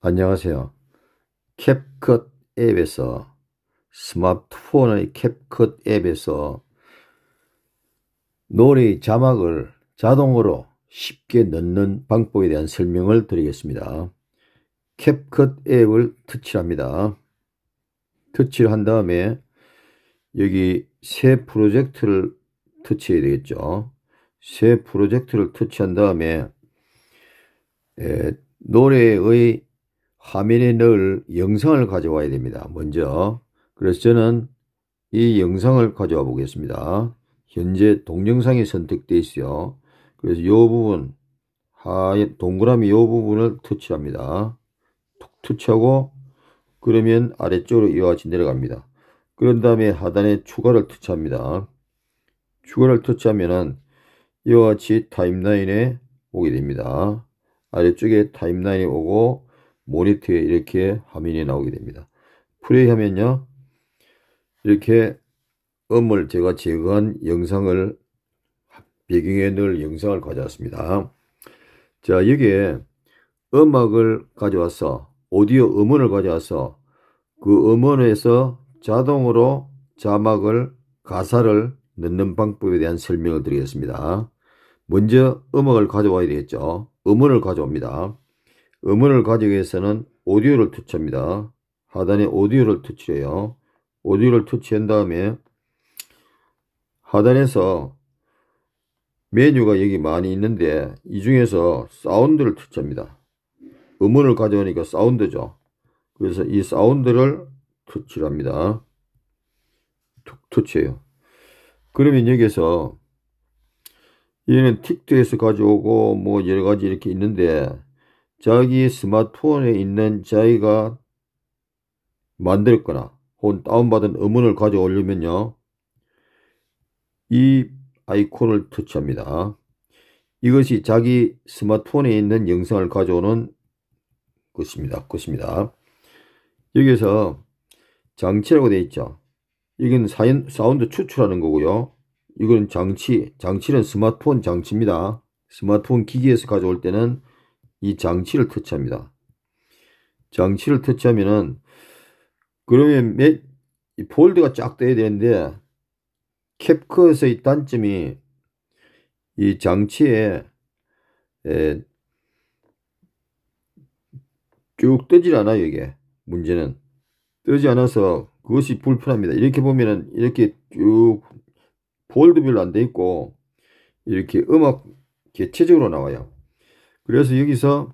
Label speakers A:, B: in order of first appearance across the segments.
A: 안녕하세요. 캡컷 앱에서 스마트폰의 캡컷 앱에서 노래 자막을 자동으로 쉽게 넣는 방법에 대한 설명을 드리겠습니다. 캡컷 앱을 터치합니다. 터치를 한 다음에 여기 새 프로젝트를 터치해야 되겠죠. 새 프로젝트를 터치한 다음에 에, 노래의 화면에 넣을 영상을 가져와야 됩니다. 먼저 그래서 저는 이 영상을 가져와 보겠습니다. 현재 동영상이 선택되어 있어요. 그래서 이 부분 하에 동그라미 이 부분을 터치합니다. 툭 터치하고 그러면 아래쪽으로 이와 같이 내려갑니다. 그런 다음에 하단에 추가를 터치합니다. 추가를 터치하면은 이와 같이 타임라인에 오게 됩니다. 아래쪽에 타임라인이 오고 모니터에 이렇게 화면이 나오게 됩니다. 플레이 하면요. 이렇게 음을 제가 제거한 영상을 배경에 넣을 영상을 가져왔습니다. 자 여기에 음악을 가져와서 오디오 음원을 가져와서 그 음원에서 자동으로 자막을 가사를 넣는 방법에 대한 설명을 드리겠습니다. 먼저 음악을 가져와야 되겠죠. 음원을 가져옵니다. 음원을 가져기 오 위해서는 오디오를 터치합니다. 하단에 오디오를 터치해요. 오디오를 터치한 다음에 하단에서 메뉴가 여기 많이 있는데 이 중에서 사운드를 터치합니다. 음원을 가져오니까 사운드죠. 그래서 이 사운드를 터치합니다. 툭 터치해요. 그러면 여기에서 얘는 틱트에서 가져오고 뭐 여러 가지 이렇게 있는데 자기 스마트폰에 있는 자기가 만들거나 혹은 다운받은 음원을 가져오려면요. 이 아이콘을 터치합니다. 이것이 자기 스마트폰에 있는 영상을 가져오는 것입니다. 것입니다. 여기에서 장치라고 되어 있죠. 이건 사인, 사운드 추출하는 거고요. 이건 장치, 장치는 스마트폰 장치입니다. 스마트폰 기기에서 가져올 때는 이 장치를 터치합니다. 장치를 터치하면은 그러면 매, 이 폴드가 쫙 떠야 되는데 캡컷의 단점이 이 장치에 에, 쭉 뜨질 않아요 이게 문제는 뜨지 않아서 그것이 불편합니다 이렇게 보면은 이렇게 쭉 볼드 별로 안 돼 있고 이렇게 음악 개체적으로 나와요. 그래서 여기서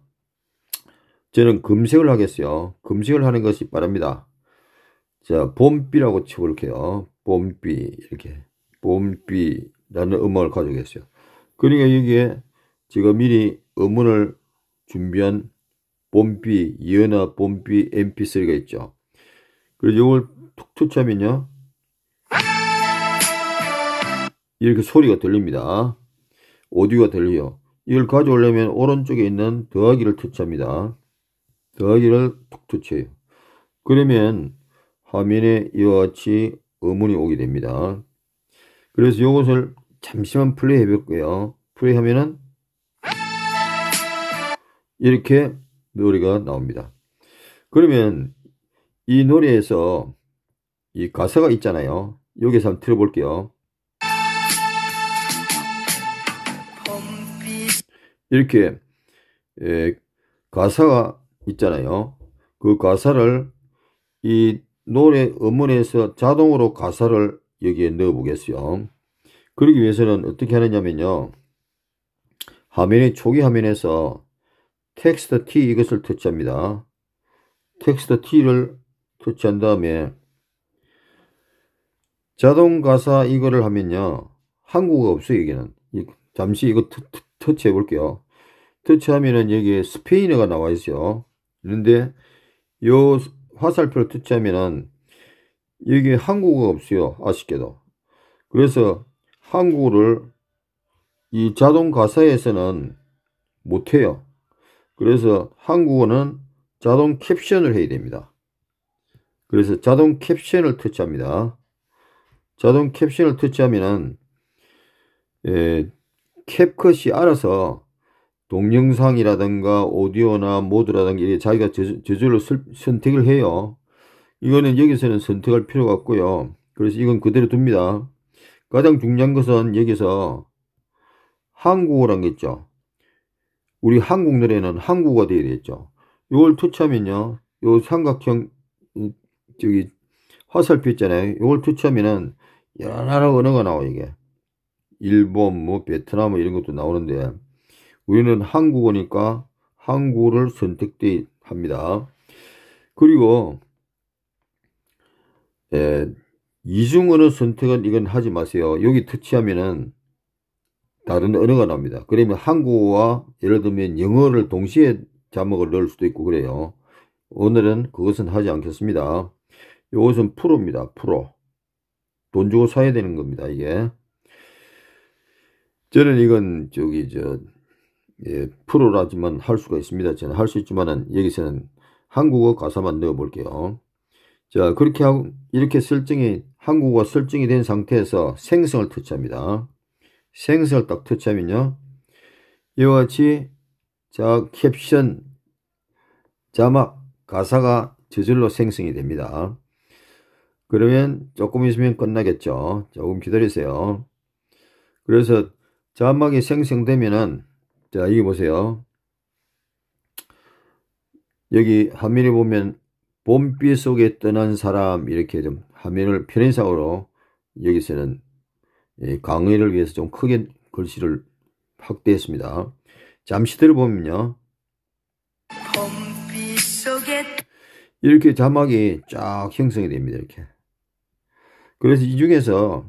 A: 저는 검색을 하겠어요. 검색을 하는 것이 빠릅니다. 자, 봄비라고 쳐볼게요. 봄비 이렇게 봄비라는 음악을 가져오겠어요. 그러니까 여기에 제가 미리 음원을 준비한 봄비, 이연아 봄비 mp3가 있죠. 그래서 이걸 툭툭치하면요 이렇게 소리가 들립니다. 오디오가 들려요. 이걸 가져오려면 오른쪽에 있는 더하기를 터치합니다. 더하기를 툭 터치해요. 그러면 화면에 이와 같이 음원이 오게 됩니다. 그래서 이것을 잠시만 플레이 해볼게요. 플레이 하면은 이렇게 노래가 나옵니다. 그러면 이 노래에서 이 가사가 있잖아요. 여기서 한번 틀어볼게요. 이렇게 에, 예, 가사가 있잖아요. 그 가사를 이 노래 음원에서 자동으로 가사를 여기에 넣어 보겠어요. 그러기 위해서는 어떻게 하느냐면요. 화면의 초기 화면에서 텍스트 T 이것을 터치합니다. 텍스트 T를 터치한 다음에 자동 가사 이거를 하면요. 한국어 없어요, 여기는. 잠시 이거 터치해 볼게요. 터치하면은 여기에 스페인어가 나와 있어요. 그런데 요 화살표를 터치하면은 여기 한국어가 없어요. 아쉽게도. 그래서 한국어를 이 자동 가사에서는 못해요. 그래서 한국어는 자동 캡션을 해야 됩니다. 그래서 자동 캡션을 터치합니다. 자동 캡션을 터치하면은 예, 캡컷이 알아서 동영상이라든가 오디오나 모드라든가 이게 자기가 저절로 선택을 해요. 이거는 여기서는 선택할 필요가 없고요. 그래서 이건 그대로 둡니다. 가장 중요한 것은 여기서 한국어란 게 있죠. 우리 한국 노래는 한국어가 되어야 되겠죠. 이걸 터치하면요. 이 삼각형 저기 화살표 있잖아요. 이걸 터치하면은 여러 나라 언어가 나와 이게. 일본, 뭐 베트남 뭐 이런 것도 나오는데 우리는 한국어니까 한국어를 선택 합니다. 그리고 예, 이중 언어 선택은 이건 하지 마세요. 여기 터치하면은 다른 언어가 납니다. 그러면 한국어와 예를 들면 영어를 동시에 자막을 넣을 수도 있고 그래요. 오늘은 그것은 하지 않겠습니다. 이것은 프로입니다. 프로. 돈 주고 사야 되는 겁니다. 이게. 저는 이건 저기 저 예, 프로라지만 할 수가 있습니다. 저는 할 수 있지만은 여기서는 한국어 가사만 넣어 볼게요. 자, 그렇게 하고 이렇게 설정이 한국어 설정이 된 상태에서 생성을 터치합니다. 생성을 딱 터치하면요. 이와 같이 자, 캡션 자막 가사가 저절로 생성이 됩니다. 그러면 조금 있으면 끝나겠죠. 조금 기다리세요. 그래서 자막이 생성되면은 자 이게 보세요. 여기 화면에 보면 봄비 속에 떠난 사람 이렇게 좀 화면을 편의상으로 여기서는 예, 강의를 위해서 좀 크게 글씨를 확대했습니다. 잠시 들어보면요. 이렇게 자막이 쫙 형성이 됩니다. 이렇게. 그래서 이 중에서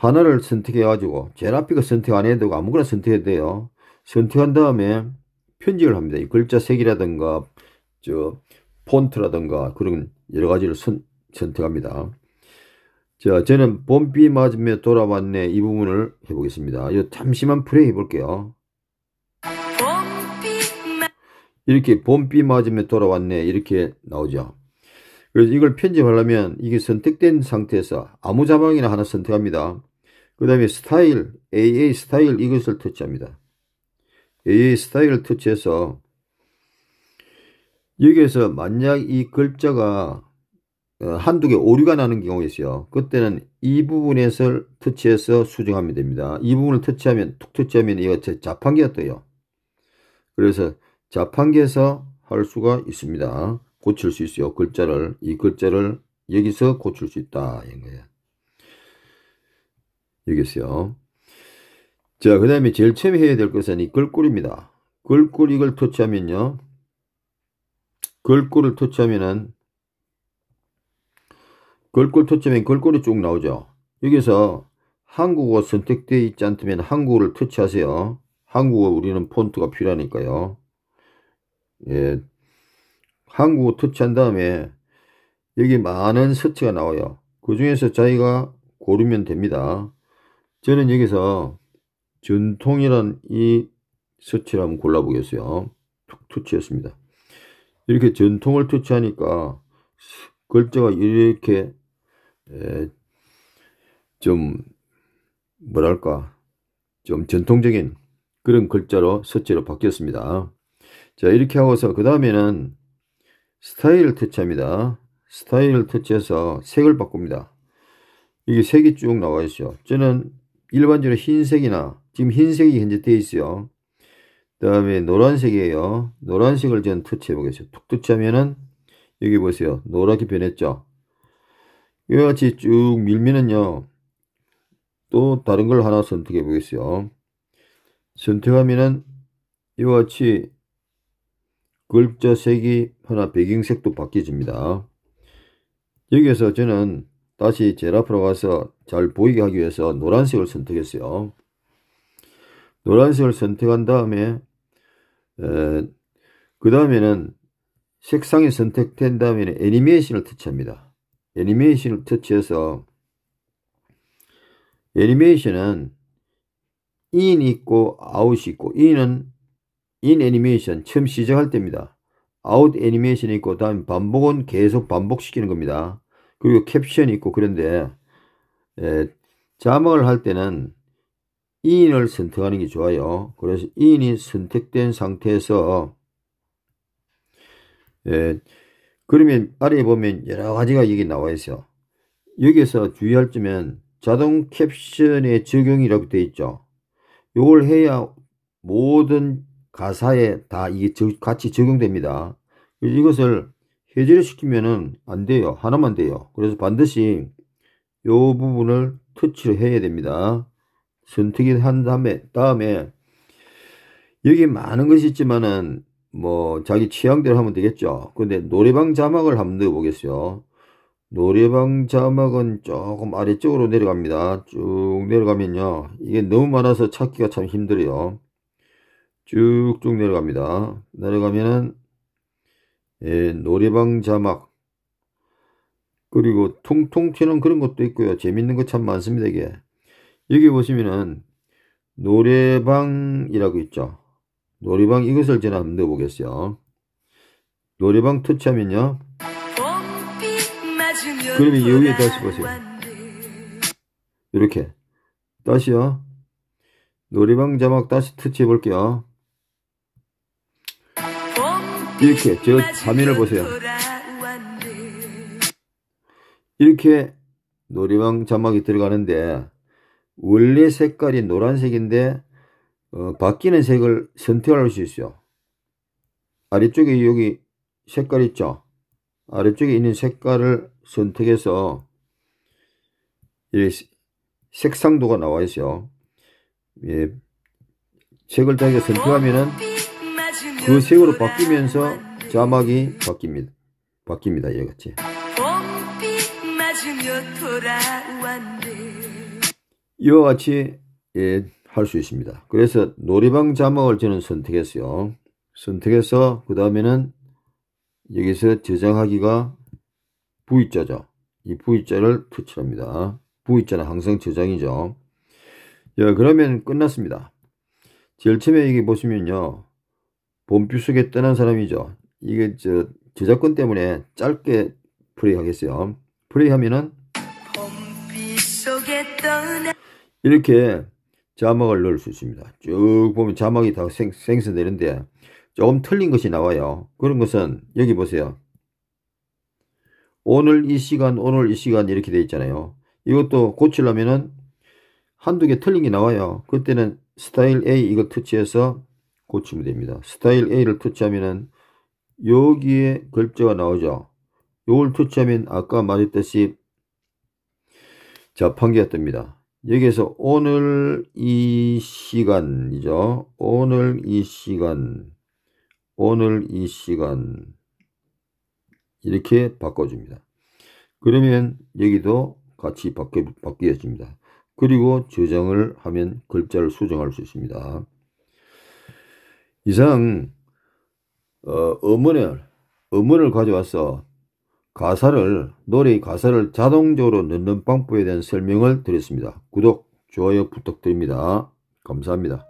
A: 하나를 선택해가지고 제일 앞에 거 선택 안 해도 되고 아무거나 선택해도 돼요. 선택한 다음에 편집을 합니다. 이 글자 색이라든가 저 폰트라든가 그런 여러 가지를 선, 선택합니다. 자, 저는 봄비 맞으며 돌아왔네 이 부분을 해보겠습니다. 이 잠시만 플레이 해볼게요. 이렇게 봄비 맞으며 돌아왔네 이렇게 나오죠. 그래서 이걸 편집하려면 이게 선택된 상태에서 아무 자막이나 하나 선택합니다. 그 다음에 스타일, AA 스타일 이것을 터치합니다. AA 스타일을 터치해서 여기에서 만약 이 글자가 어, 한두 개 오류가 나는 경우가 있어요. 그때는 이 부분에서 터치해서 수정하면 됩니다. 이 부분을 터치하면 툭 터치하면 이거 제 자판기가 떠요. 그래서 자판기에서 할 수가 있습니다. 고칠 수 있어요. 글자를 이 글자를 여기서 고칠 수 있다. 이 거예요. 여기있어요 자, 그 다음에 제일 처음에 해야 될 것은 이글꼴입니다 글꼴 이걸 터치하면요. 글꼴을 터치하면은 글꼴 터치하면 글꼴이쭉 나오죠. 여기서 한국어 선택되어 있지 않다면 한국어를 터치하세요. 한국어 우리는 폰트가 필요하니까요. 예. 한국어 터치한 다음에 여기 많은 서치가 나와요. 그 중에서 자기가 고르면 됩니다. 저는 여기서 전통이란 이 수치를 한번 골라보겠어요. 투치였습니다 이렇게 전통을 투치하니까 글자가 이렇게 좀 뭐랄까 좀 전통적인 그런 글자로 서체로 바뀌었습니다. 자 이렇게 하고서 그 다음에는 스타일을 터치합니다. 스타일을 터치해서 색을 바꿉니다. 이게 색이 쭉 나와 있어요 저는 일반적으로 흰색이나 지금 흰색이 현재 되어 있어요. 그 다음에 노란색이에요. 노란색을 전 터치해 보겠습니다. 툭 터치하면은 여기 보세요. 노랗게 변했죠. 이와 같이 쭉 밀면은요. 또 다른 걸 하나 선택해 보겠어요. 선택하면은 이와 같이 글자 색이 하나 배경색도 바뀌어집니다. 여기에서 저는 다시 제앞으로 가서 잘 보이게 하기 위해서 노란색을 선택했어요. 노란색을 선택한 다음에 그 다음에는 색상이 선택된 다음에는 애니메이션을 터치합니다. 애니메이션을 터치해서 애니메이션은 인 있고 아웃이 있고 인은 인 애니메이션 처음 시작할 때입니다. 아웃 애니메이션이 있고 다음 반복은 계속 반복시키는 겁니다. 그리고 캡션이 있고 그런데 에, 예, 자막을 할 때는 이인을 선택하는 게 좋아요. 그래서 이인이 선택된 상태에서 에, 예, 그러면 아래에 보면 여러 가지가 여기 나와 있어요. 여기에서 주의할 점은 자동 캡션의 적용이라고 되어 있죠. 이걸 해야 모든 가사에 다 이게 같이 적용됩니다. 이것을 해제를 시키면은 안 돼요. 하나만 돼요. 그래서 반드시 요 부분을 터치를 해야 됩니다. 선택을 한 다음에, 다음에, 여기 많은 것이 있지만은, 뭐, 자기 취향대로 하면 되겠죠. 근데 노래방 자막을 한번 넣어보겠어요. 노래방 자막은 조금 아래쪽으로 내려갑니다. 쭉 내려가면요. 이게 너무 많아서 찾기가 참 힘들어요. 쭉쭉 내려갑니다. 내려가면은 예, 노래방 자막 그리고 통통 튀는 그런 것도 있고요. 재밌는 거 참 많습니다 이게. 여기 보시면은 노래방이라고 있죠. 노래방 이것을 제가 한번 넣어보겠어요. 노래방 터치하면요. 그러면 여기에 다시 보세요. 이렇게 다시요. 노래방 자막 다시 터치해 볼게요. 이렇게 저 화면을 보세요. 이렇게 노래방 자막이 들어가는데 원래 색깔이 노란색인데 어, 바뀌는 색을 선택할 수 있어요. 아래쪽에 여기 색깔 있죠? 아래쪽에 있는 색깔을 선택해서 색상도가 나와 있어요. 예, 색을 자기가 선택하면은 그 색으로 바뀌면서 자막이 바뀝니다. 바뀝니다. 이같이. 이와 같이 예, 할 수 있습니다. 그래서 노래방 자막을 저는 선택했어요. 선택해서 그 다음에는 여기서 저장하기가 V자죠. 이 V자를 터치합니다. V자는 항상 저장이죠. 자, 예, 그러면 끝났습니다. 제일 처음에 여기 보시면요. 봄비 속에 떠난 사람이죠. 이게 저 저작권 때문에 짧게 플레이 하겠어요. 플레이 하면은 이렇게 자막을 넣을 수 있습니다. 쭉 보면 자막이 다 생, 생성되는데 조금 틀린 것이 나와요. 그런 것은 여기 보세요. 오늘 이 시간, 오늘 이 시간 이렇게 되어 있잖아요. 이것도 고치려면은 한두 개 틀린 게 나와요. 그때는 스타일 A 이걸 터치해서 고치면 됩니다. 스타일 A를 터치하면은 여기에 글자가 나오죠. 요걸 터치하면 아까 말했듯이 자 판기가 뜹니다. 여기에서 오늘 이 시간이죠. 오늘 이 시간 오늘 이 시간 이렇게 바꿔줍니다. 그러면 여기도 같이 바뀌, 바뀌어집니다. 그리고 저장을 하면 글자를 수정할 수 있습니다. 이상 어, 음원을 음원을 가져와서 가사를 노래의 가사를 자동적으로 넣는 방법에 대한 설명을 드렸습니다. 구독, 좋아요 부탁드립니다. 감사합니다.